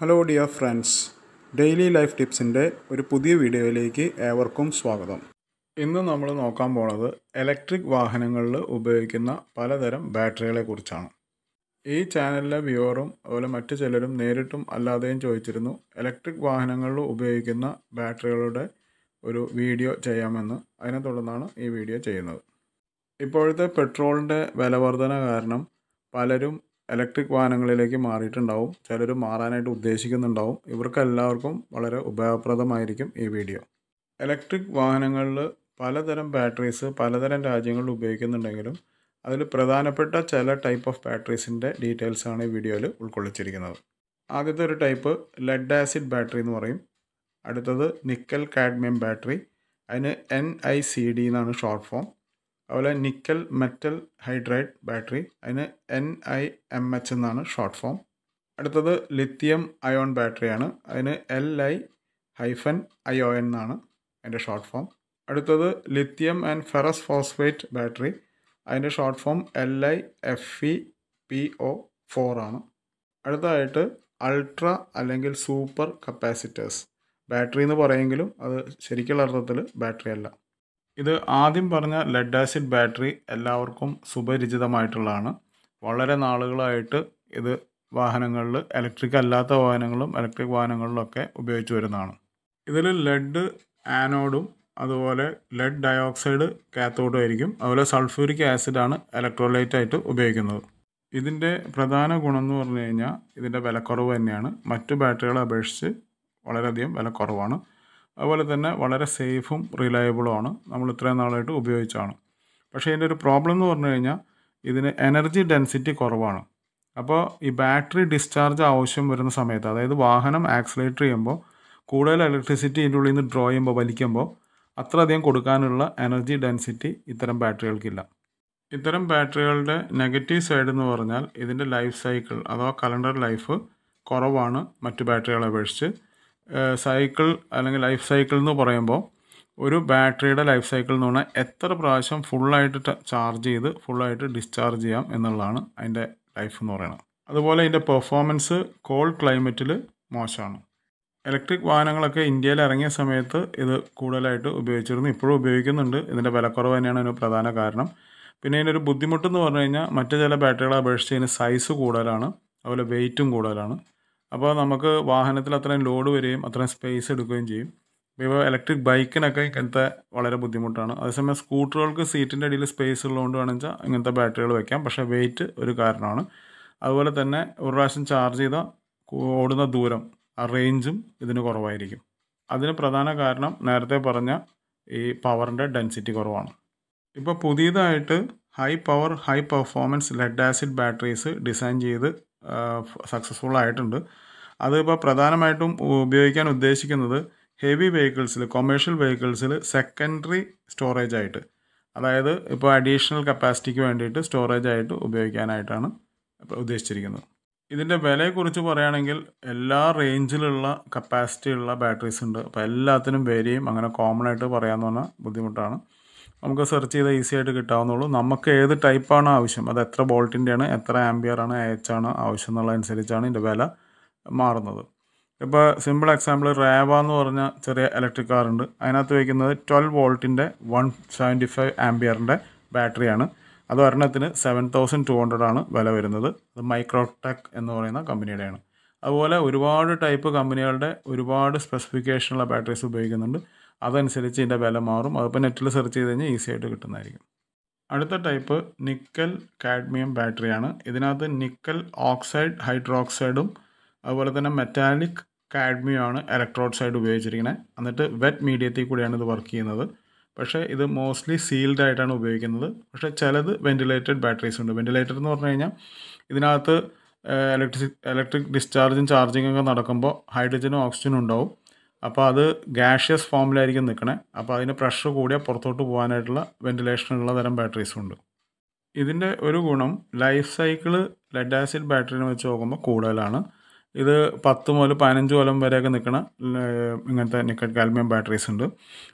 hello dear friends daily life ടിപ്സിൻ്റെ ഒരു പുതിയ വീഡിയോയിലേക്ക് ഏവർക്കും സ്വാഗതം ഇന്ന് നമ്മൾ നോക്കാൻ പോണത് ഇലക്ട്രിക് വാഹനങ്ങളിൽ ഉപയോഗിക്കുന്ന പലതരം ബാറ്ററികളെ കുറിച്ചാണ് ഈ ചാനലിലെ വ്യൂവറും അതുപോലെ മറ്റു ചിലരും നേരിട്ടും അല്ലാതെയും ചോദിച്ചിരുന്നു ഇലക്ട്രിക് വാഹനങ്ങളിൽ ഉപയോഗിക്കുന്ന ബാറ്ററികളുടെ ഒരു വീഡിയോ ചെയ്യാമെന്ന് അതിനെ തുടർന്നാണ് ഈ വീഡിയോ ചെയ്യുന്നത് ഇപ്പോഴത്തെ പെട്രോളിൻ്റെ വിലവർധന കാരണം പലരും ഇലക്ട്രിക് വാഹനങ്ങളിലേക്ക് മാറിയിട്ടുണ്ടാവും ചിലർ മാറാനായിട്ട് ഉദ്ദേശിക്കുന്നുണ്ടാവും ഇവർക്കെല്ലാവർക്കും വളരെ ഉപയോഗപ്രദമായിരിക്കും ഈ വീഡിയോ ഇലക്ട്രിക് വാഹനങ്ങളിൽ പലതരം ബാറ്ററീസ് പലതരം രാജ്യങ്ങളിൽ ഉപയോഗിക്കുന്നുണ്ടെങ്കിലും അതിൽ പ്രധാനപ്പെട്ട ചില ടൈപ്പ് ഓഫ് ബാറ്ററീസിൻ്റെ ഡീറ്റെയിൽസാണ് ഈ വീഡിയോയിൽ ഉൾക്കൊള്ളിച്ചിരിക്കുന്നത് ആദ്യത്തെ ഒരു ടൈപ്പ് ലെഡ് ആസിഡ് ബാറ്ററി എന്ന് പറയും അടുത്തത് നിക്കൽ കാഡ്മിയം ബാറ്ററി അതിന് എൻ ഐ സി ഡി എന്നാണ് ഷോർട്ട് ഫോം അതുപോലെ നിക്കൽ മെറ്റൽ ഹൈഡ്രൈഡ് ബാറ്ററി അതിന് എൻ ഐ എം എച്ച് എന്നാണ് ഷോർട്ട് ഫോം അടുത്തത് ലിത്തിയം അയോൺ ബാറ്ററിയാണ് അതിന് L I hyphen I O N എന്നാണ് അതിൻ്റെ ഷോർട്ട് ഫോം അടുത്തത് lithium and ferrous phosphate battery അതിൻ്റെ short form L I F E P O four ആണ് അടുത്തതായിട്ട് അൾട്ര അല്ലെങ്കിൽ സൂപ്പർ കപ്പാസിറ്റേഴ്സ് ബാറ്ററി എന്ന് പറയെങ്കിലും അത് ശരിക്കുള്ള അർത്ഥത്തിൽ ബാറ്ററി അല്ല ഇത് ആദ്യം പറഞ്ഞ ലെഡ് ആസിഡ് ബാറ്ററി എല്ലാവർക്കും സുപരിചിതമായിട്ടുള്ളതാണ് വളരെ നാളുകളായിട്ട് ഇത് വാഹനങ്ങളിൽ ഇലക്ട്രിക് അല്ലാത്ത വാഹനങ്ങളും ഇലക്ട്രിക് വാഹനങ്ങളിലൊക്കെ ഉപയോഗിച്ച് വരുന്നതാണ് ഇതിൽ ലെഡ് ആനോഡും അതുപോലെ ലെഡ് ഡയോക്സൈഡ് കാത്തോഡും ആയിരിക്കും അതുപോലെ സൾഫ്യൂരിക് ആസിഡാണ് ഇലക്ട്രോലൈറ്റായിട്ട് ഉപയോഗിക്കുന്നത് ഇതിൻ്റെ പ്രധാന ഗുണം എന്ന് പറഞ്ഞു കഴിഞ്ഞാൽ ഇതിൻ്റെ വിലക്കുറവ് തന്നെയാണ് മറ്റു ബാറ്ററികളെ അപേക്ഷിച്ച് വളരെയധികം വിലക്കുറവാണ് അതുപോലെ തന്നെ വളരെ സേഫും റിലയബിളുമാണ് നമ്മൾ ഇത്രയും നാളായിട്ട് ഉപയോഗിച്ചാണ് പക്ഷേ ഇതിൻ്റെ ഒരു പ്രോബ്ലം എന്ന് പറഞ്ഞു കഴിഞ്ഞാൽ ഇതിന് എനർജി ഡെൻസിറ്റി കുറവാണ് അപ്പോൾ ഈ ബാറ്ററി ഡിസ്ചാർജ് ആവശ്യം വരുന്ന സമയത്ത് അതായത് വാഹനം ആക്സിലേറ്റർ ചെയ്യുമ്പോൾ കൂടുതൽ ഇലക്ട്രിസിറ്റി ഇതിൻ്റെ ഉള്ളിൽ നിന്ന് ഡ്രോ ചെയ്യുമ്പോൾ വലിക്കുമ്പോൾ അത്രയധികം കൊടുക്കാനുള്ള എനർജി ഡെൻസിറ്റി ഇത്തരം ബാറ്ററികൾക്കില്ല ഇത്തരം ബാറ്ററികളുടെ നെഗറ്റീവ് സൈഡ് എന്ന് പറഞ്ഞാൽ ഇതിൻ്റെ ലൈഫ് സൈക്കിൾ അഥവാ കലണ്ടർ ലൈഫ് കുറവാണ് മറ്റു ബാറ്ററികളെ അപേക്ഷിച്ച് സൈക്കിൾ അല്ലെങ്കിൽ ലൈഫ് സൈക്കിൾ എന്ന് പറയുമ്പോൾ ഒരു ബാറ്ററിയുടെ ലൈഫ് സൈക്കിൾ എന്ന് പറഞ്ഞാൽ എത്ര പ്രാവശ്യം ഫുള്ളായിട്ട് ചാർജ് ചെയ്ത് ഫുള്ളായിട്ട് ഡിസ്ചാർജ് ചെയ്യാം എന്നുള്ളതാണ് അതിൻ്റെ ലൈഫ് എന്ന് പറയുന്നത് അതുപോലെ ഇതിൻ്റെ പെർഫോമൻസ് കോൾഡ് ക്ലൈമറ്റിൽ മോശമാണ് ഇലക്ട്രിക് വാഹനങ്ങളൊക്കെ ഇന്ത്യയിൽ ഇറങ്ങിയ സമയത്ത് ഇത് കൂടുതലായിട്ട് ഉപയോഗിച്ചിരുന്നു ഇപ്പോഴും ഉപയോഗിക്കുന്നുണ്ട് ഇതിൻ്റെ വിലക്കുറവ് തന്നെയാണ് ഒരു പ്രധാന കാരണം പിന്നെ ഇതിൻ്റെ ഒരു ബുദ്ധിമുട്ടെന്ന് പറഞ്ഞു കഴിഞ്ഞാൽ മറ്റു ചില ബാറ്ററികളെ അപേക്ഷിച്ച് ഇതിന് സൈസ് കൂടുതലാണ് അതുപോലെ വെയിറ്റും കൂടുതലാണ് അപ്പോൾ നമുക്ക് വാഹനത്തിൽ അത്രയും ലോഡ് വരികയും അത്രയും സ്പേസ് എടുക്കുകയും ചെയ്യും ഇപ്പോൾ ഇലക്ട്രിക് ബൈക്കിനൊക്കെ ഇങ്ങനത്തെ വളരെ ബുദ്ധിമുട്ടാണ് അതേസമയം സ്കൂട്ടറുകൾക്ക് സീറ്റിൻ്റെ അടിയിൽ സ്പേസ് ഉള്ളതുകൊണ്ട് വേണമെങ്കിൽ ഇങ്ങനത്തെ ബാറ്ററികൾ വയ്ക്കാം പക്ഷേ വെയിറ്റ് ഒരു കാരണമാണ് അതുപോലെ തന്നെ ഒരു പ്രാവശ്യം ചാർജ് ചെയ്ത ഓടുന്ന ദൂരം ആ റേഞ്ചും ഇതിന് കുറവായിരിക്കും അതിന് പ്രധാന കാരണം നേരത്തെ പറഞ്ഞ ഈ പവറിൻ്റെ ഡെൻസിറ്റി കുറവാണ് ഇപ്പോൾ പുതിയതായിട്ട് high power high performance lead acid batteries design ചെയ്ത് സക്സസ്ഫുൾ ആയിട്ടുണ്ട് അതിപ്പോൾ പ്രധാനമായിട്ടും ഉപയോഗിക്കാൻ ഉദ്ദേശിക്കുന്നത് ഹെവി വെഹിക്കിൾസിൽ കൊമേഴ്ഷ്യൽ വെഹിക്കിൾസിൽ സെക്കൻഡറി സ്റ്റോറേജ് ആയിട്ട് അതായത് ഇപ്പോൾ അഡീഷണൽ കപ്പാസിറ്റിക്ക് വേണ്ടിയിട്ട് സ്റ്റോറേജ് ആയിട്ട് ഉപയോഗിക്കാനായിട്ടാണ് ഉദ്ദേശിച്ചിരിക്കുന്നത് ഇതിൻ്റെ വിലയെക്കുറിച്ച് പറയുകയാണെങ്കിൽ എല്ലാ റേഞ്ചിലുള്ള കപ്പാസിറ്റി ഉള്ള ബാറ്ററീസ് ഉണ്ട് അപ്പോൾ എല്ലാത്തിനും വേരിയും അങ്ങനെ കോമൺ ആയിട്ട് പറയാമെന്ന് പറഞ്ഞാൽ ബുദ്ധിമുട്ടാണ് നമുക്ക് സെർച്ച് ചെയ്താൽ ഈസി ആയിട്ട് കിട്ടാവുന്നുള്ളൂ നമുക്ക് ഏത് ടൈപ്പാണ് ആവശ്യം അത് എത്ര ആണ് എത്ര ആംബിയർ എച്ച് ആണ് ആവശ്യം എന്നുള്ള അനുസരിച്ചാണ് ഇതിൻ്റെ വില മാറുന്നത് ഇപ്പോൾ സിമ്പിൾ എക്സാമ്പിൾ റേവ എന്ന് പറഞ്ഞ ചെറിയ ഇലക്ട്രിക് കാർ ഉണ്ട് അതിനകത്ത് വയ്ക്കുന്നത് ട്വൽവ് വോൾട്ടിൻ്റെ വൺ സെവൻറ്റി ഫൈവ് ആംബിയറിൻ്റെ ബാറ്ററിയാണ് അത് ഒരെണ്ണത്തിന് സെവൻ തൗസൻഡ് ടു ഹൺഡ്രഡ് ആണ് വില വരുന്നത് അത് മൈക്രോടെക് എന്ന് പറയുന്ന കമ്പനിയുടെയാണ് അതുപോലെ ഒരുപാട് ടൈപ്പ് കമ്പനികളുടെ ഒരുപാട് സ്പെസിഫിക്കേഷനുള്ള ബാറ്ററീസ് ഉപയോഗിക്കുന്നുണ്ട് അതനുസരിച്ച് ഇതിൻ്റെ വില മാറും അതിപ്പോൾ നെറ്റിൽ സെർച്ച് ചെയ്ത് കഴിഞ്ഞാൽ ഈസി ആയിട്ട് കിട്ടുന്നതായിരിക്കും അടുത്ത ടൈപ്പ് നിക്കൽ കാഡ്മിയം ബാറ്ററിയാണ് ഇതിനകത്ത് നിക്കൽ ഓക്സൈഡ് ഹൈഡ്രോക്സൈഡും അതുപോലെ തന്നെ മെറ്റാലിക് കാഡ്മിയമാണ് ഇലക്ട്രോക്സൈഡ് ഉപയോഗിച്ചിരിക്കുന്നത് എന്നിട്ട് വെറ്റ് മീഡിയത്തിൽ കൂടിയാണ് ഇത് വർക്ക് ചെയ്യുന്നത് പക്ഷേ ഇത് മോസ്റ്റ്ലി സീൽഡ് ആയിട്ടാണ് ഉപയോഗിക്കുന്നത് പക്ഷേ ചിലത് വെൻറ്റിലേറ്റഡ് ബാറ്ററീസ് ഉണ്ട് വെൻറ്റിലേറ്റർ എന്ന് പറഞ്ഞു കഴിഞ്ഞാൽ ഇതിനകത്ത് ഇലക്ട്രിക് ഇലക്ട്രിക് ഡിസ്ചാർജും ചാർജിങ്ങൊക്കെ നടക്കുമ്പോൾ ഹൈഡ്രജനും ഓക്സിജനും ഉണ്ടാവും അപ്പോൾ അത് ഗ്യാഷ്യസ് ഫോമിലായിരിക്കും നിൽക്കണേ അപ്പോൾ അതിന് പ്രഷർ കൂടിയാൽ പുറത്തോട്ട് പോകാനായിട്ടുള്ള വെൻറ്റിലേഷനുള്ള തരം ബാറ്ററീസ് ഉണ്ട് ഇതിൻ്റെ ഒരു ഗുണം ലൈഫ് സൈക്കിള് ലെഡ് ആസിഡ് ബാറ്ററിനെ വെച്ച് നോക്കുമ്പോൾ കൂടുതലാണ് ഇത് പത്ത് മുതൽ പതിനഞ്ച് കൊല്ലം വരെയൊക്കെ നിൽക്കണ ഇങ്ങനത്തെ നിക്കൽ കാൽമിയം ബാറ്ററീസ് ഉണ്ട്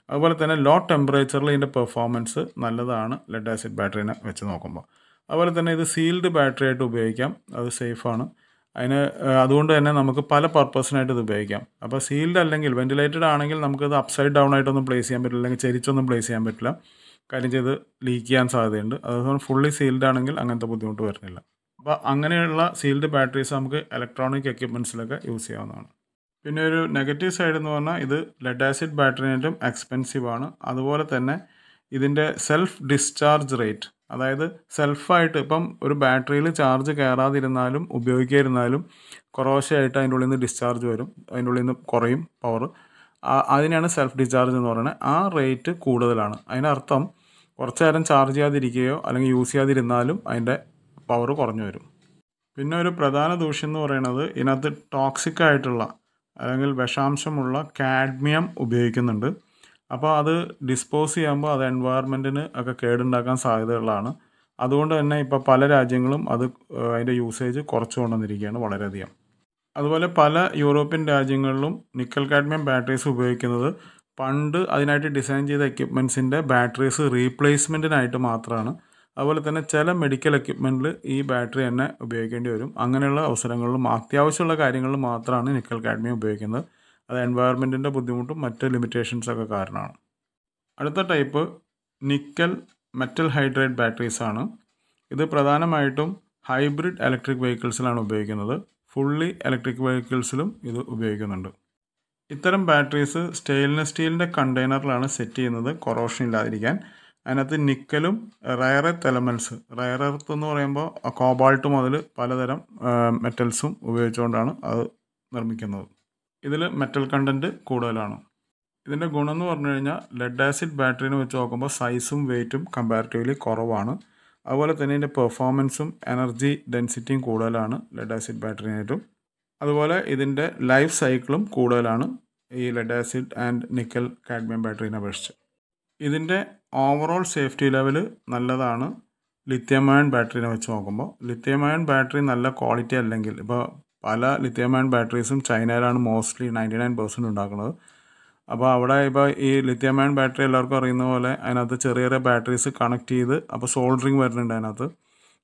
അതുപോലെ തന്നെ ലോ ടെമ്പറേച്ചറിൽ ഇതിൻ്റെ പെർഫോമൻസ് നല്ലതാണ് ലെഡ് ആസിഡ് ബാറ്ററിനെ വെച്ച് നോക്കുമ്പോൾ അതുപോലെ തന്നെ ഇത് സീൽഡ് ബാറ്ററി ആയിട്ട് ഉപയോഗിക്കാം അത് സേഫാണ് അതിന് അതുകൊണ്ട് തന്നെ നമുക്ക് പല പർപ്പസിനായിട്ട് ഇത് ഉപയോഗിക്കാം അപ്പോൾ സീൽഡ് അല്ലെങ്കിൽ വെൻറ്റിലേറ്റഡ് ആണെങ്കിൽ നമുക്കത് അപ്സൈഡ് ഡൗൺ ആയിട്ടൊന്നും പ്ലേസ് ചെയ്യാൻ പറ്റില്ല അല്ലെങ്കിൽ ചരിച്ചൊന്നും പ്ലേസ് ചെയ്യാൻ പറ്റില്ല കാര്യം ചെയ്ത് ലീക്ക് ചെയ്യാൻ സാധ്യതയുണ്ട് അതുകൊണ്ട് ഫുള്ളി സീൽഡ് ആണെങ്കിൽ അങ്ങനത്തെ ബുദ്ധിമുട്ട് വരുന്നില്ല അപ്പോൾ അങ്ങനെയുള്ള സീൽഡ് ബാറ്ററീസ് നമുക്ക് ഇലക്ട്രോണിക് എക്യുപ്മെൻറ്റ്സിലൊക്കെ യൂസ് ചെയ്യാവുന്നതാണ് പിന്നെ ഒരു നെഗറ്റീവ് സൈഡ് എന്ന് പറഞ്ഞാൽ ഇത് ലെഡ് ആസിഡ് ബാറ്ററിനേറ്റും എക്സ്പെൻസീവ് ആണ് അതുപോലെ തന്നെ ഇതിൻ്റെ സെൽഫ് ഡിസ്ചാർജ് റേറ്റ് അതായത് സെൽഫായിട്ട് ഇപ്പം ഒരു ബാറ്ററിയിൽ ചാർജ് കയറാതിരുന്നാലും ഉപയോഗിക്കാതിരുന്നാലും കുറവശമായിട്ട് അതിൻ്റെ ഉള്ളിൽ നിന്ന് ഡിസ്ചാർജ് വരും അതിൻ്റെ ഉള്ളിൽ നിന്ന് കുറയും പവർ അതിനാണ് സെൽഫ് ഡിസ്ചാർജ് എന്ന് പറയുന്നത് ആ റേറ്റ് കൂടുതലാണ് അതിനർത്ഥം കുറച്ച് നേരം ചാർജ് ചെയ്യാതിരിക്കുകയോ അല്ലെങ്കിൽ യൂസ് ചെയ്യാതിരുന്നാലും അതിൻ്റെ പവർ കുറഞ്ഞു വരും പിന്നെ ഒരു പ്രധാന ദൂഷ്യം എന്ന് പറയുന്നത് ഇതിനകത്ത് ടോക്സിക് ആയിട്ടുള്ള അല്ലെങ്കിൽ വിഷാംശമുള്ള കാഡ്മിയം ഉപയോഗിക്കുന്നുണ്ട് അപ്പോൾ അത് ഡിസ്പോസ് ചെയ്യുമ്പോൾ അത് എൻവയറമെൻറ്റിന് ഒക്കെ കേടുണ്ടാക്കാൻ സാധ്യതകളാണ് അതുകൊണ്ട് തന്നെ ഇപ്പോൾ പല രാജ്യങ്ങളും അത് അതിൻ്റെ യൂസേജ് കുറച്ചു കൊണ്ടുവന്നിരിക്കുകയാണ് വളരെയധികം അതുപോലെ പല യൂറോപ്യൻ രാജ്യങ്ങളിലും നിക്കൽ കാഡ്മിയം ബാറ്ററീസ് ഉപയോഗിക്കുന്നത് പണ്ട് അതിനായിട്ട് ഡിസൈൻ ചെയ്ത എക്യുപ്മെൻസിൻ്റെ ബാറ്ററീസ് റീപ്ലേസ്മെൻറ്റിനായിട്ട് മാത്രമാണ് അതുപോലെ തന്നെ ചില മെഡിക്കൽ എക്യുപ്മെൻറ്റിൽ ഈ ബാറ്ററി തന്നെ ഉപയോഗിക്കേണ്ടി വരും അങ്ങനെയുള്ള അവസരങ്ങളിലും അത്യാവശ്യമുള്ള കാര്യങ്ങളിലും മാത്രമാണ് നിക്കൽ കാഡ്മിയം ഉപയോഗിക്കുന്നത് അത് എൻവയറമെൻറ്റിൻ്റെ ബുദ്ധിമുട്ടും മറ്റ് ലിമിറ്റേഷൻസൊക്കെ കാരണമാണ് അടുത്ത type nickel metal hydrate batteries ആണ് ഇത് പ്രധാനമായിട്ടും ഹൈബ്രിഡ് ഇലക്ട്രിക് വെഹിക്കിൾസിലാണ് ഉപയോഗിക്കുന്നത് ഫുള്ളി ഇലക്ട്രിക് വെഹിക്കിൾസിലും ഇത് ഉപയോഗിക്കുന്നുണ്ട് ഇത്തരം ബാറ്ററീസ് സ്റ്റെയിൻലെസ് സ്റ്റീലിൻ്റെ കണ്ടെയ്നറിലാണ് സെറ്റ് ചെയ്യുന്നത് കൊറോഷൻ ഇല്ലാതിരിക്കാൻ അതിനകത്ത് നിക്കലും rare earth elements rare earth എന്ന് പറയുമ്പോൾ കോബാൾട്ട് മുതൽ പലതരം മെറ്റൽസും ഉപയോഗിച്ചുകൊണ്ടാണ് അത് നിർമ്മിക്കുന്നത് ഇതിൽ മെറ്റൽ കണ്ടൻറ്റ് കൂടുതലാണ് ഇതിൻ്റെ ഗുണം എന്ന് പറഞ്ഞു കഴിഞ്ഞാൽ ലെഡ് ആസിഡ് ബാറ്ററിനെ വെച്ച് നോക്കുമ്പോൾ സൈസും വെയ്റ്റും കമ്പാരിറ്റീവ്ലി കുറവാണ് അതുപോലെ തന്നെ ഇതിൻ്റെ പെർഫോമൻസും എനർജി ഡെൻസിറ്റിയും കൂടുതലാണ് ലെഡ് ആസിഡ് ബാറ്ററിനായിട്ടും അതുപോലെ ഇതിൻ്റെ ലൈഫ് സൈക്കിളും കൂടുതലാണ് ഈ lead acid and nickel cadmium ബാറ്ററിനെ അപേക്ഷിച്ച് ഇതിൻ്റെ ഓവറോൾ സേഫ്റ്റി ലെവൽ നല്ലതാണ് ലിത്യം അയൺ ബാറ്ററിനെ വെച്ച് നോക്കുമ്പോൾ ലിത്യം അയൺ ബാറ്ററി നല്ല ക്വാളിറ്റി അല്ലെങ്കിൽ ഇപ്പോൾ പല ലിത്യം അയൺ ബാറ്ററീസും ചൈനയിലാണ് മോസ്റ്റ്ലി നയൻറ്റി നയൻ പെർസെൻറ്റ് ഉണ്ടാക്കുന്നത് അപ്പോൾ അവിടെ ഇപ്പോൾ ഈ ലിത്യം അയൺ ബാറ്ററി എല്ലാവർക്കും അറിയുന്ന പോലെ അതിനകത്ത് ചെറിയ ചെറിയ ബാറ്ററീസ് കണക്ട് ചെയ്ത് അപ്പോൾ സോൾഡറിങ് വരുന്നുണ്ട് അതിനകത്ത്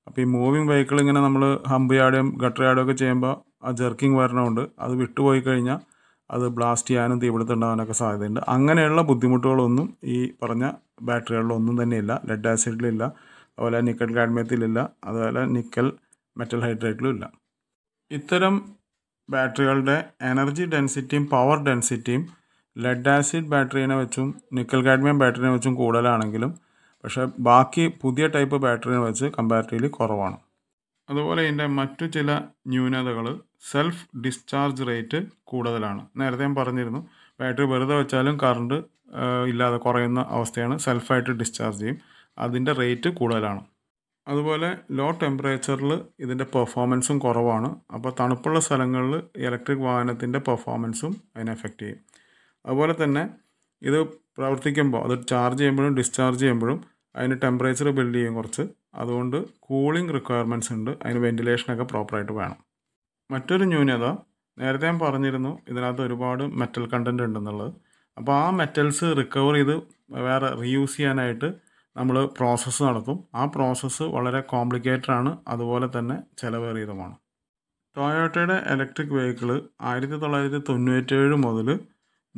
അപ്പോൾ ഈ മൂവിങ് വെഹിക്കിൾ ഇങ്ങനെ നമ്മൾ ഹമ്പ് ചാടുകയും ഗട്ടർ ചാടുകയും ഒക്കെ ചെയ്യുമ്പോൾ ആ ജെർക്കിങ് വരണമുണ്ട് അത് വിട്ടുപോയി കഴിഞ്ഞാൽ അത് ബ്ലാസ്റ്റ് ചെയ്യാനും തീപിടുത്തുണ്ടാകാനൊക്കെ സാധ്യതയുണ്ട് അങ്ങനെയുള്ള ബുദ്ധിമുട്ടുകളൊന്നും ഈ പറഞ്ഞ ബാറ്ററികളിലൊന്നും തന്നെയില്ല ലെഡ് ആസിഡിലില്ല അതുപോലെ നിക്കൽ കാഡ്മിയത്തിലില്ല അതുപോലെ നിക്കൽ മെറ്റൽ ഹൈഡ്രേറ്റിലും ഇല്ല ഇത്തരം ബാറ്ററികളുടെ എനർജി ഡെൻസിറ്റിയും പവർ ഡെൻസിറ്റിയും ലെഡ് ആസിഡ് ബാറ്ററീനെ വെച്ചും നിക്കൽ കാഡ്മിയം ബാറ്ററിനെ വെച്ചും കൂടുതലാണെങ്കിലും പക്ഷേ ബാക്കി പുതിയ ടൈപ്പ് ബാറ്ററിനെ വെച്ച് കമ്പാരിറ്റീവ്ലി കുറവാണ് അതുപോലെ ഇതിൻ്റെ മറ്റു ചില ന്യൂനതകൾ സെൽഫ് ഡിസ്ചാർജ് റേറ്റ് കൂടുതലാണ് നേരത്തെ ഞാൻ പറഞ്ഞിരുന്നു ബാറ്ററി വെറുതെ വെച്ചാലും കറണ്ട് ഇല്ലാതെ കുറയുന്ന അവസ്ഥയാണ് സെൽഫായിട്ട് ഡിസ്ചാർജ് ചെയ്യും അതിൻ്റെ റേറ്റ് കൂടുതലാണ് അതുപോലെ ലോ ടെമ്പറേച്ചറിൽ ഇതിൻ്റെ പെർഫോമൻസും കുറവാണ് അപ്പോൾ തണുപ്പുള്ള സ്ഥലങ്ങളിൽ ഇലക്ട്രിക് വാഹനത്തിൻ്റെ പെർഫോമൻസും അതിനെ എഫക്റ്റ് ചെയ്യും അതുപോലെ തന്നെ ഇത് പ്രവർത്തിക്കുമ്പോൾ അത് ചാർജ് ചെയ്യുമ്പോഴും ഡിസ്ചാർജ് ചെയ്യുമ്പോഴും അതിന് ടെമ്പറേച്ചർ ബിൽഡ് ചെയ്യും കുറച്ച് അതുകൊണ്ട് കൂളിംഗ് റിക്വയർമെൻറ്റ്സ് ഉണ്ട് അതിന് വെൻറ്റിലേഷനൊക്കെ പ്രോപ്പറായിട്ട് വേണം മറ്റൊരു ന്യൂനത നേരത്തെ ഞാൻ പറഞ്ഞിരുന്നു ഇതിനകത്ത് ഒരുപാട് മെറ്റൽ കണ്ടൻറ് ഉണ്ടെന്നുള്ളത് അപ്പോൾ ആ മെറ്റൽസ് റിക്കവർ ചെയ്ത് വേറെ റീയൂസ് ചെയ്യാനായിട്ട് നമ്മൾ പ്രോസസ്സ് നടത്തും ആ പ്രോസസ്സ് വളരെ കോംപ്ലിക്കേറ്റഡ് ആണ് അതുപോലെ തന്നെ ചിലവേറിയതുമാണ് ടൊയോട്ടയുടെ ഇലക്ട്രിക് വെഹിക്കിൾ ആയിരത്തി തൊള്ളായിരത്തി തൊണ്ണൂറ്റേഴ് മുതൽ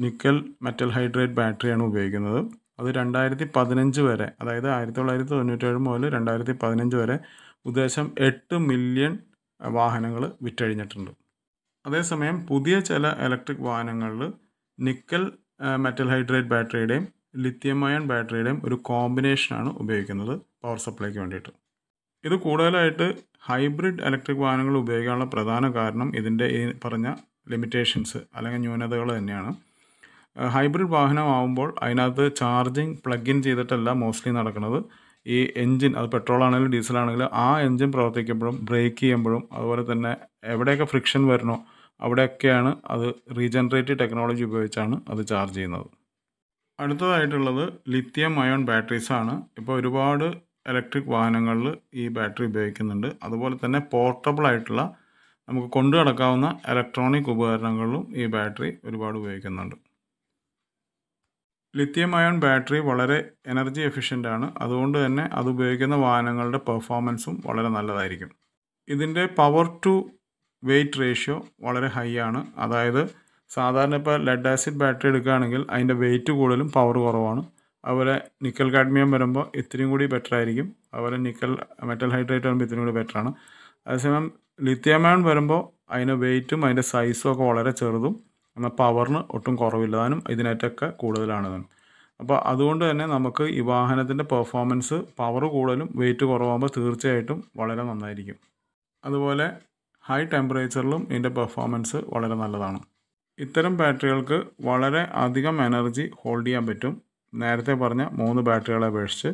നിക്കൽ മെറ്റൽ ഹൈഡ്രേറ്റ് ബാറ്ററിയാണ് ഉപയോഗിക്കുന്നത് അത് രണ്ടായിരത്തി പതിനഞ്ച് വരെ അതായത് ആയിരത്തി തൊള്ളായിരത്തി തൊണ്ണൂറ്റേഴ് മുതൽ രണ്ടായിരത്തി പതിനഞ്ച് വരെ ഉദ്ദേശം എട്ട് മില്യൺ വാഹനങ്ങൾ വിറ്റഴിഞ്ഞിട്ടുണ്ട് അതേസമയം പുതിയ ചില ഇലക്ട്രിക് വാഹനങ്ങളിൽ നിക്കൽ മെറ്റൽ ഹൈഡ്രേറ്റ് ബാറ്ററിയുടെയും ലിത്യം അയൺ ബാറ്ററിയുടെയും ഒരു കോമ്പിനേഷനാണ് ഉപയോഗിക്കുന്നത് പവർ സപ്ലൈക്ക് വേണ്ടിയിട്ട് ഇത് കൂടുതലായിട്ട് ഹൈബ്രിഡ് ഇലക്ട്രിക് വാഹനങ്ങൾ ഉപയോഗിക്കാനുള്ള പ്രധാന കാരണം ഇതിൻ്റെ ഈ പറഞ്ഞ ലിമിറ്റേഷൻസ് അല്ലെങ്കിൽ ന്യൂനതകൾ തന്നെയാണ് ഹൈബ്രിഡ് വാഹനമാകുമ്പോൾ അതിനകത്ത് ചാർജിങ് പ്ലഗ് ഇൻ ചെയ്തിട്ടല്ല മോസ്റ്റ്ലി നടക്കുന്നത് ഈ എൻജിൻ അത് പെട്രോൾ ആണെങ്കിലും ഡീസൽ ആണെങ്കിലും ആ എൻജിൻ പ്രവർത്തിക്കുമ്പോഴും ബ്രേക്ക് ചെയ്യുമ്പോഴും അതുപോലെ തന്നെ എവിടെയൊക്കെ ഫ്രിക്ഷൻ വരണോ അവിടെയൊക്കെയാണ് അത് റീജനറേറ്റീവ് ടെക്നോളജി ഉപയോഗിച്ചാണ് അത് ചാർജ് ചെയ്യുന്നത് അടുത്തതായിട്ടുള്ളത് ലിത്യം അയോൺ ആണ് ഇപ്പോൾ ഒരുപാട് ഇലക്ട്രിക് വാഹനങ്ങളിൽ ഈ ബാറ്ററി ഉപയോഗിക്കുന്നുണ്ട് അതുപോലെ തന്നെ പോർട്ടബിൾ ആയിട്ടുള്ള നമുക്ക് കൊണ്ടു കിടക്കാവുന്ന ഇലക്ട്രോണിക് ഉപകരണങ്ങളിലും ഈ ബാറ്ററി ഒരുപാട് ഉപയോഗിക്കുന്നുണ്ട് ലിത്യം അയോൺ ബാറ്ററി വളരെ എനർജി എഫിഷ്യൻ്റ് ആണ് അതുകൊണ്ട് തന്നെ അത് ഉപയോഗിക്കുന്ന വാഹനങ്ങളുടെ പെർഫോമൻസും വളരെ നല്ലതായിരിക്കും ഇതിൻ്റെ പവർ ടു വെയ്റ്റ് റേഷ്യോ വളരെ ഹൈ ആണ് അതായത് സാധാരണ ഇപ്പോൾ ലെഡ് ആസിഡ് ബാറ്ററി എടുക്കുകയാണെങ്കിൽ അതിൻ്റെ വെയിറ്റ് കൂടുതലും പവർ കുറവാണ് അതുപോലെ നിക്കൽ കാഡ്മിയം വരുമ്പോൾ ഇത്രയും കൂടി ബെറ്റർ ആയിരിക്കും അതുപോലെ നിക്കൽ മെറ്റൽ ഹൈഡ്രേറ്റ് വരുമ്പോൾ ഇത്രയും കൂടി ബെറ്ററാണ് അതേസമയം ലിത്യമയൺ വരുമ്പോൾ അതിൻ്റെ വെയിറ്റും അതിൻ്റെ സൈസും ഒക്കെ വളരെ ചെറുതും എന്നാൽ പവറിന് ഒട്ടും കുറവില്ലതാനും ഇതിനേറ്റൊക്കെ കൂടുതലാണ് അപ്പോൾ അതുകൊണ്ട് തന്നെ നമുക്ക് ഈ വാഹനത്തിൻ്റെ പെർഫോമൻസ് പവർ കൂടുതലും വെയിറ്റ് കുറവാകുമ്പോൾ തീർച്ചയായിട്ടും വളരെ നന്നായിരിക്കും അതുപോലെ ഹൈ ടെമ്പറേച്ചറിലും ഇതിൻ്റെ പെർഫോമൻസ് വളരെ നല്ലതാണ് ഇത്തരം ബാറ്ററികൾക്ക് വളരെ അധികം എനർജി ഹോൾഡ് ചെയ്യാൻ പറ്റും നേരത്തെ പറഞ്ഞ മൂന്ന് ബാറ്ററികളെ അപേക്ഷിച്ച്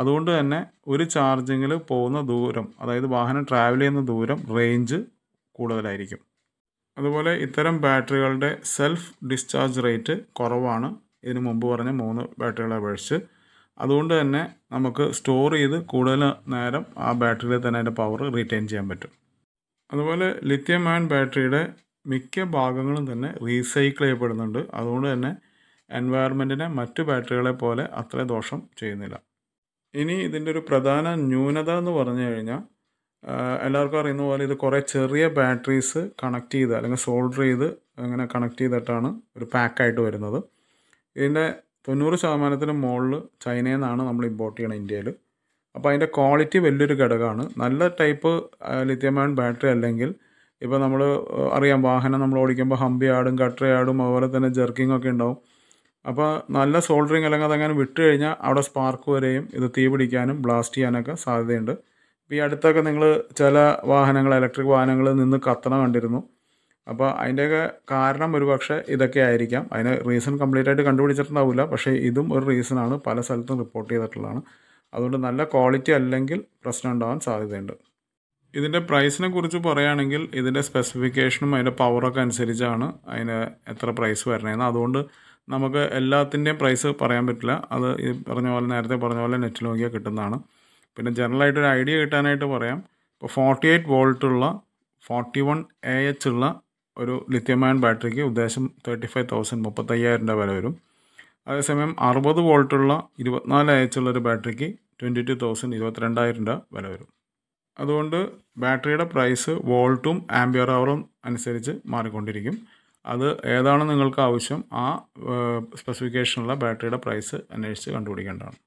അതുകൊണ്ട് തന്നെ ഒരു ചാർജിങ്ങിൽ പോകുന്ന ദൂരം അതായത് വാഹനം ട്രാവൽ ചെയ്യുന്ന ദൂരം റേഞ്ച് കൂടുതലായിരിക്കും അതുപോലെ ഇത്തരം ബാറ്ററികളുടെ സെൽഫ് ഡിസ്ചാർജ് റേറ്റ് കുറവാണ് ഇതിനു മുമ്പ് പറഞ്ഞ മൂന്ന് ബാറ്ററികളെ അപേക്ഷിച്ച് അതുകൊണ്ട് തന്നെ നമുക്ക് സ്റ്റോർ ചെയ്ത് കൂടുതൽ നേരം ആ ബാറ്ററിയിൽ തന്നെ അതിൻ്റെ പവർ റീറ്റെയിൻ ചെയ്യാൻ പറ്റും അതുപോലെ ലിത്യം ആൻഡ് ബാറ്ററിയുടെ മിക്ക ഭാഗങ്ങളും തന്നെ റീസൈക്കിൾ ചെയ്യപ്പെടുന്നുണ്ട് അതുകൊണ്ട് തന്നെ എൻവയറമെൻറ്റിനെ മറ്റ് ബാറ്ററികളെ പോലെ അത്ര ദോഷം ചെയ്യുന്നില്ല ഇനി ഇതിൻ്റെ ഒരു പ്രധാന ന്യൂനത എന്ന് പറഞ്ഞു കഴിഞ്ഞാൽ എല്ലാവർക്കും അറിയുന്ന പോലെ ഇത് കുറേ ചെറിയ ബാറ്ററീസ് കണക്ട് ചെയ്ത് അല്ലെങ്കിൽ സോൾഡർ ചെയ്ത് അങ്ങനെ കണക്ട് ചെയ്തിട്ടാണ് ഒരു പാക്കായിട്ട് വരുന്നത് ഇതിൻ്റെ തൊണ്ണൂറ് ശതമാനത്തിന് മുകളിൽ ചൈനയിൽ നിന്നാണ് നമ്മൾ ഇമ്പോർട്ട് ചെയ്യണത് ഇന്ത്യയിൽ അപ്പോൾ അതിൻ്റെ ക്വാളിറ്റി വലിയൊരു ഘടകമാണ് നല്ല ടൈപ്പ് ലിത്യമയൺ ബാറ്ററി അല്ലെങ്കിൽ ഇപ്പോൾ നമ്മൾ അറിയാം വാഹനം നമ്മൾ ഓടിക്കുമ്പോൾ ഹമ്പിയാടും കട്ടറയാടും അതുപോലെ തന്നെ ജെർക്കിംഗ് ഒക്കെ ഉണ്ടാവും അപ്പോൾ നല്ല സോൾഡറിങ് അല്ലെങ്കിൽ അതങ്ങനെ വിട്ട് കഴിഞ്ഞാൽ അവിടെ സ്പാർക്ക് വരെയും ഇത് തീ പിടിക്കാനും ബ്ലാസ്റ്റ് ചെയ്യാനൊക്കെ സാധ്യതയുണ്ട് ഇപ്പോൾ ഈ അടുത്തൊക്കെ നിങ്ങൾ ചില വാഹനങ്ങൾ ഇലക്ട്രിക് വാഹനങ്ങളിൽ നിന്ന് കത്തണം കണ്ടിരുന്നു അപ്പോൾ അതിൻ്റെയൊക്കെ കാരണം ഒരു പക്ഷേ ഇതൊക്കെ ആയിരിക്കാം അതിന് റീസൺ കംപ്ലീറ്റ് ആയിട്ട് കണ്ടുപിടിച്ചിട്ടുണ്ടാവില്ല പക്ഷേ ഇതും ഒരു റീസണാണ് പല സ്ഥലത്തും റിപ്പോർട്ട് ചെയ്തിട്ടുള്ളതാണ് അതുകൊണ്ട് നല്ല ക്വാളിറ്റി അല്ലെങ്കിൽ പ്രശ്നം ഉണ്ടാകാൻ സാധ്യതയുണ്ട് ഇതിൻ്റെ പ്രൈസിനെ കുറിച്ച് പറയുകയാണെങ്കിൽ ഇതിൻ്റെ സ്പെസിഫിക്കേഷനും അതിൻ്റെ പവറൊക്കെ അനുസരിച്ചാണ് അതിന് എത്ര പ്രൈസ് വരണേന്ന് അതുകൊണ്ട് നമുക്ക് എല്ലാത്തിൻ്റെയും പ്രൈസ് പറയാൻ പറ്റില്ല അത് ഈ പറഞ്ഞ പോലെ നേരത്തെ പറഞ്ഞ പോലെ നെറ്റ് നോക്കിയാൽ കിട്ടുന്നതാണ് പിന്നെ ജനറലായിട്ടൊരു ഐഡിയ കിട്ടാനായിട്ട് പറയാം ഇപ്പോൾ ഫോർട്ടി എയ്റ്റ് വോൾട്ടുള്ള ഫോർട്ടി വൺ എ എച്ച് ഉള്ള ഒരു ലിത്യം അയൺ ബാറ്ററിക്ക് ഉദ്ദേശം തേർട്ടി ഫൈവ് തൗസൻഡ് മുപ്പത്തയ്യായിരം രൂപ വില വരും അതേസമയം അറുപത് വോൾട്ടുള്ള ഇരുപത്തിനാല് എച്ച് ഉള്ള ഒരു ബാറ്ററിക്ക് ട്വൻറ്റി ടു തൗസൻഡ് ഇരുപത്തിരണ്ടായിരം രൂപ വില വരും അതുകൊണ്ട് ബാറ്ററിയുടെ പ്രൈസ് വോൾട്ടും ആംബിയർ അവറും അനുസരിച്ച് മാറിക്കൊണ്ടിരിക്കും അത് ഏതാണ് നിങ്ങൾക്ക് ആവശ്യം ആ സ്പെസിഫിക്കേഷനുള്ള ബാറ്ററിയുടെ പ്രൈസ് അന്വേഷിച്ച് കണ്ടുപിടിക്കേണ്ടതാണ്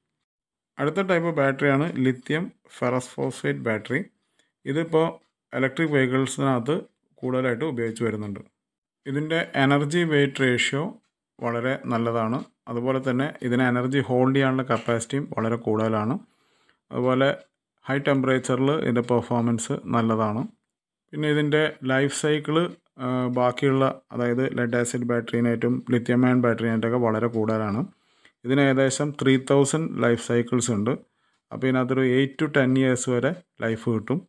അടുത്ത ടൈപ്പ് ബാറ്ററിയാണ് ലിത്യം ഫെറസ്ഫോസ്ഫേറ്റ് ബാറ്ററി ഇതിപ്പോൾ ഇലക്ട്രിക് വെഹിക്കിൾസിനകത്ത് കൂടുതലായിട്ട് ഉപയോഗിച്ച് വരുന്നുണ്ട് ഇതിൻ്റെ എനർജി വെയിറ്റ് റേഷ്യോ വളരെ നല്ലതാണ് അതുപോലെ തന്നെ ഇതിന് എനർജി ഹോൾഡ് ചെയ്യാനുള്ള കപ്പാസിറ്റിയും വളരെ കൂടുതലാണ് അതുപോലെ ഹൈ ടെമ്പറേച്ചറിൽ ഇതിൻ്റെ പെർഫോമൻസ് നല്ലതാണ് പിന്നെ ഇതിൻ്റെ ലൈഫ് സൈക്കിള് ബാക്കിയുള്ള അതായത് ലെഡ് ആസിഡ് ബാറ്ററീനായിട്ടും ലിത്യം അയൺ ബാറ്ററിനായിട്ടൊക്കെ വളരെ കൂടുതലാണ് ഇതിന് ഏകദേശം ത്രീ തൗസൻഡ് ലൈഫ് സൈക്കിൾസ് ഉണ്ട് അപ്പോൾ ഇതിനകത്തൊരു എയ്റ്റ് ടു ടെൻ ഇയേഴ്സ് വരെ ലൈഫ് കിട്ടും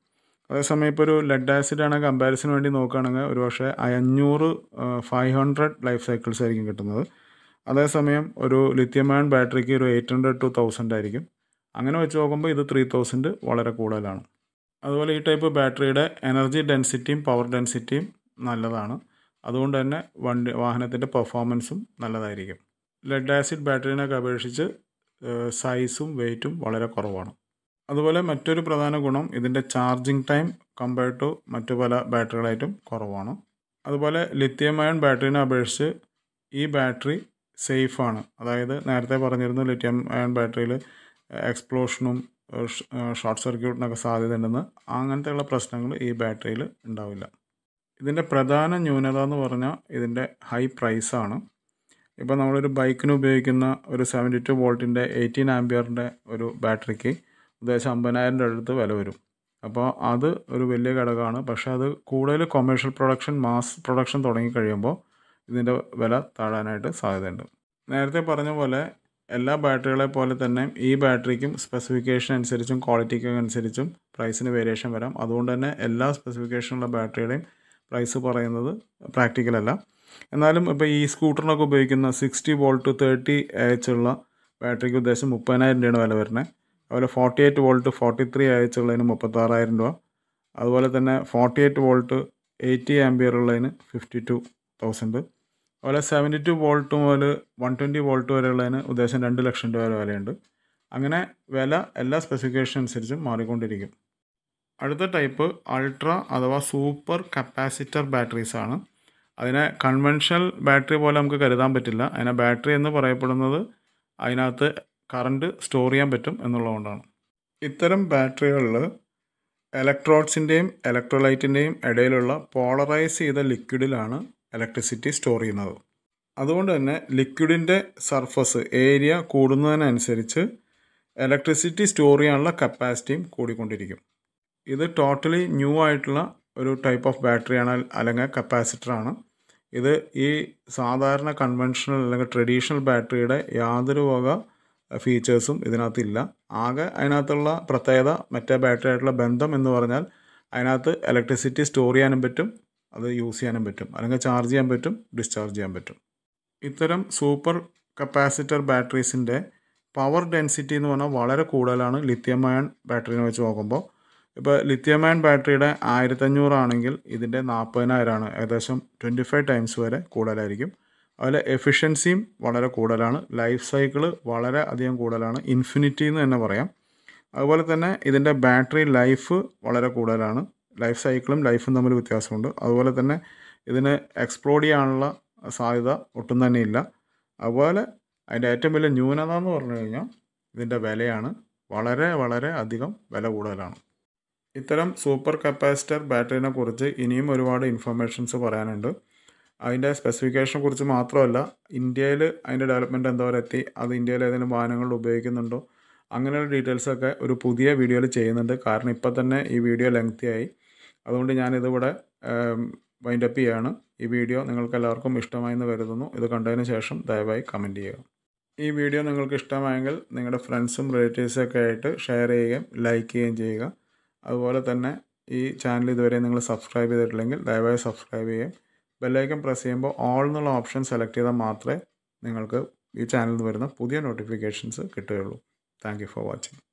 അതേസമയം ഇപ്പോൾ ഒരു ലെഡ് ആണ് കമ്പാരിസൺ വേണ്ടി നോക്കുകയാണെങ്കിൽ പക്ഷേ അഞ്ഞൂറ് ഫൈവ് ഹൺഡ്രഡ് ലൈഫ് സൈക്കിൾസ് ആയിരിക്കും കിട്ടുന്നത് അതേസമയം ഒരു ലിത്യം അയൺ ബാറ്ററിക്ക് ഒരു എയ്റ്റ് ഹൺഡ്രഡ് ടു തൗസൻഡ് ആയിരിക്കും അങ്ങനെ വെച്ച് നോക്കുമ്പോൾ ഇത് ത്രീ തൗസൻഡ് വളരെ കൂടുതലാണ് അതുപോലെ ഈ ടൈപ്പ് ബാറ്ററിയുടെ എനർജി ഡെൻസിറ്റിയും പവർ ഡെൻസിറ്റിയും നല്ലതാണ് അതുകൊണ്ട് തന്നെ വണ്ടി വാഹനത്തിൻ്റെ പെർഫോമൻസും നല്ലതായിരിക്കും ലെഡ് ആസിഡ് ബാറ്ററിനൊക്കെ അപേക്ഷിച്ച് സൈസും വെയ്റ്റും വളരെ കുറവാണ് അതുപോലെ മറ്റൊരു പ്രധാന ഗുണം ഇതിൻ്റെ ചാർജിങ് ടൈം കമ്പയർ ടു മറ്റു പല ബാറ്ററികളായിട്ടും കുറവാണ് അതുപോലെ ലിത്യം അയൺ ബാറ്ററിനെ അപേക്ഷിച്ച് ഈ ബാറ്ററി സേഫാണ് അതായത് നേരത്തെ പറഞ്ഞിരുന്നു ലിത്യം അയൺ ബാറ്ററിയിൽ എക്സ്പ്ലോഷനും ഷോർട്ട് സർക്യൂട്ടിനൊക്കെ സാധ്യതയുണ്ടെന്ന് അങ്ങനത്തെയുള്ള പ്രശ്നങ്ങൾ ഈ ബാറ്ററിയിൽ ഉണ്ടാവില്ല ഇതിൻ്റെ പ്രധാന ന്യൂനത എന്ന് പറഞ്ഞാൽ ഇതിൻ്റെ ഹൈ പ്രൈസാണ് ഇപ്പോൾ നമ്മളൊരു ബൈക്കിന് ഉപയോഗിക്കുന്ന ഒരു സെവൻറ്റി ടു വോൾട്ടിൻ്റെ എയ്റ്റീൻ ആംബിയറിൻ്റെ ഒരു ബാറ്ററിക്ക് ഏകദേശം അമ്പതിനായിരം രൂപ അടുത്ത് വില വരും അപ്പോൾ അത് ഒരു വലിയ ഘടകമാണ് പക്ഷേ അത് കൂടുതൽ കൊമേഴ്ഷ്യൽ പ്രൊഡക്ഷൻ മാസ് പ്രൊഡക്ഷൻ തുടങ്ങി കഴിയുമ്പോൾ ഇതിൻ്റെ വില താഴാനായിട്ട് സാധ്യതയുണ്ട് നേരത്തെ പറഞ്ഞ പോലെ എല്ലാ ബാറ്ററികളെ പോലെ തന്നെ ഈ ബാറ്ററിക്കും സ്പെസിഫിക്കേഷൻ അനുസരിച്ചും ക്വാളിറ്റിക്കും അനുസരിച്ചും പ്രൈസിന് വേരിയേഷൻ വരാം അതുകൊണ്ട് തന്നെ എല്ലാ സ്പെസിഫിക്കേഷനുള്ള ബാറ്ററിയുടെയും പ്രൈസ് പറയുന്നത് പ്രാക്ടിക്കലല്ല എന്നാലും ഇപ്പോൾ ഈ സ്കൂട്ടറിനൊക്കെ ഉപയോഗിക്കുന്ന സിക്സ്റ്റി വോൾട്ട് തേർട്ടി എച്ച് ഉള്ള ബാറ്ററിക്ക് ഉദ്ദേശം മുപ്പതിനായിരം രൂപയാണ് വില വരുന്നത് അതുപോലെ forty eight volt forty three H ഉള്ളതിന് മുപ്പത്താറായിരം രൂപ അതുപോലെ തന്നെ forty eight volt eighty ampere ഉള്ളതിന് ഫിഫ്റ്റി ടു തൗസൻഡ് അതുപോലെ സെവൻറ്റി ടു വോൾട്ട് മുതൽ വൺ ട്വൻറ്റി വോൾട്ട് വരെയുള്ളതിന് ഉദ്ദേശം രണ്ട് ലക്ഷം രൂപ വരെ വിലയുണ്ട് അങ്ങനെ വില എല്ലാ സ്പെസിഫിക്കേഷൻ അനുസരിച്ചും മാറിക്കൊണ്ടിരിക്കും അടുത്ത ടൈപ്പ് അൾട്രാ അഥവാ സൂപ്പർ കപ്പാസിറ്റർ ബാറ്ററീസ് ആണ് അതിനെ കൺവെൻഷണൽ ബാറ്ററി പോലെ നമുക്ക് കരുതാൻ പറ്റില്ല അതിനെ ബാറ്ററി എന്ന് പറയപ്പെടുന്നത് അതിനകത്ത് കറണ്ട് സ്റ്റോർ ചെയ്യാൻ പറ്റും എന്നുള്ളതുകൊണ്ടാണ് ഇത്തരം ബാറ്ററികളിൽ ഇലക്ട്രോഡ്സിൻ്റെയും ഇലക്ട്രോലൈറ്റിൻ്റെയും ഇടയിലുള്ള പോളറൈസ് ചെയ്ത ലിക്വിഡിലാണ് ഇലക്ട്രിസിറ്റി സ്റ്റോർ ചെയ്യുന്നത് അതുകൊണ്ട് തന്നെ ലിക്വിഡിൻ്റെ സർഫസ് ഏരിയ കൂടുന്നതിനനുസരിച്ച് ഇലക്ട്രിസിറ്റി സ്റ്റോർ ചെയ്യാനുള്ള കപ്പാസിറ്റിയും കൂടിക്കൊണ്ടിരിക്കും ഇത് ടോട്ടലി ന്യൂ ആയിട്ടുള്ള ഒരു ടൈപ്പ് ഓഫ് ബാറ്ററിയാണ് അല്ലെങ്കിൽ കപ്പാസിറ്ററാണ് ഇത് ഈ സാധാരണ കൺവെൻഷണൽ അല്ലെങ്കിൽ ട്രഡീഷണൽ ബാറ്ററിയുടെ യാതൊരു വക ഫീച്ചേഴ്സും ഇതിനകത്തില്ല ആകെ അതിനകത്തുള്ള പ്രത്യേകത മറ്റേ ബാറ്ററി ആയിട്ടുള്ള ബന്ധം എന്ന് പറഞ്ഞാൽ അതിനകത്ത് ഇലക്ട്രിസിറ്റി സ്റ്റോർ ചെയ്യാനും പറ്റും അത് യൂസ് ചെയ്യാനും പറ്റും അല്ലെങ്കിൽ ചാർജ് ചെയ്യാൻ പറ്റും ഡിസ്ചാർജ് ചെയ്യാൻ പറ്റും ഇത്തരം സൂപ്പർ കപ്പാസിറ്റർ ബാറ്ററീസിൻ്റെ പവർ ഡെൻസിറ്റി എന്ന് പറഞ്ഞാൽ വളരെ കൂടുതലാണ് ലിത്യം അയൺ ബാറ്ററിനെ വെച്ച് നോക്കുമ്പോൾ ഇപ്പോൾ ലിത്യം അയൺ ബാറ്ററിയുടെ ആയിരത്തഞ്ഞൂറാണെങ്കിൽ ഇതിൻ്റെ നാൽപ്പതിനായിരമാണ് ഏകദേശം ട്വൻറ്റി ഫൈവ് ടൈംസ് വരെ കൂടുതലായിരിക്കും അതുപോലെ എഫിഷ്യൻസിയും വളരെ കൂടുതലാണ് ലൈഫ് സൈക്കിള് വളരെ അധികം കൂടുതലാണ് ഇൻഫിനിറ്റി എന്ന് തന്നെ പറയാം അതുപോലെ തന്നെ ഇതിൻ്റെ ബാറ്ററി ലൈഫ് വളരെ കൂടുതലാണ് ലൈഫ് സൈക്കിളും ലൈഫും തമ്മിൽ വ്യത്യാസമുണ്ട് അതുപോലെ തന്നെ ഇതിന് എക്സ്പ്ലോർ ചെയ്യാനുള്ള സാധ്യത ഒട്ടും തന്നെ ഇല്ല അതുപോലെ അതിൻ്റെ ഏറ്റവും വലിയ ന്യൂനത എന്ന് പറഞ്ഞു കഴിഞ്ഞാൽ ഇതിൻ്റെ വിലയാണ് വളരെ വളരെ അധികം വില കൂടുതലാണ് ഇത്തരം സൂപ്പർ കപ്പാസിറ്റർ ബാറ്ററിനെ കുറിച്ച് ഇനിയും ഒരുപാട് ഇൻഫർമേഷൻസ് പറയാനുണ്ട് അതിൻ്റെ സ്പെസിഫിക്കേഷനെ കുറിച്ച് മാത്രമല്ല ഇന്ത്യയിൽ അതിൻ്റെ ഡെവലപ്മെൻറ്റ് എന്തോരം എത്തി അത് ഇന്ത്യയിൽ ഏതെങ്കിലും വാഹനങ്ങളിൽ ഉപയോഗിക്കുന്നുണ്ടോ അങ്ങനെയുള്ള ഡീറ്റെയിൽസൊക്കെ ഒരു പുതിയ വീഡിയോയിൽ ചെയ്യുന്നുണ്ട് കാരണം ഇപ്പം തന്നെ ഈ വീഡിയോ ലെങ്തി ആയി അതുകൊണ്ട് ഞാനിതിവിടെ വൈൻഡപ്പ് ചെയ്യുകയാണ് ഈ വീഡിയോ നിങ്ങൾക്കെല്ലാവർക്കും ഇഷ്ടമായെന്ന് കരുതുന്നു ഇത് കണ്ടതിന് ശേഷം ദയവായി കമൻറ്റ് ചെയ്യുക ഈ വീഡിയോ നിങ്ങൾക്ക് ഇഷ്ടമായെങ്കിൽ നിങ്ങളുടെ ഫ്രണ്ട്സും റിലേറ്റീവ്സൊക്കെ ഒക്കെ ആയിട്ട് ഷെയർ ചെയ്യുകയും ലൈക്ക് ചെയ്യുകയും ചെയ്യുക അതുപോലെ തന്നെ ഈ ചാനൽ ഇതുവരെ നിങ്ങൾ സബ്സ്ക്രൈബ് ചെയ്തിട്ടില്ലെങ്കിൽ ദയവായി സബ്സ്ക്രൈബ് ചെയ്യുകയും ബെല്ലൈക്കൻ പ്രസ് ചെയ്യുമ്പോൾ ഓൾ എന്നുള്ള ഓപ്ഷൻ സെലക്ട് ചെയ്താൽ മാത്രമേ നിങ്ങൾക്ക് ഈ ചാനലിൽ നിന്ന് വരുന്ന പുതിയ നോട്ടിഫിക്കേഷൻസ് കിട്ടുകയുള്ളൂ താങ്ക് ഫോർ വാച്ചിങ്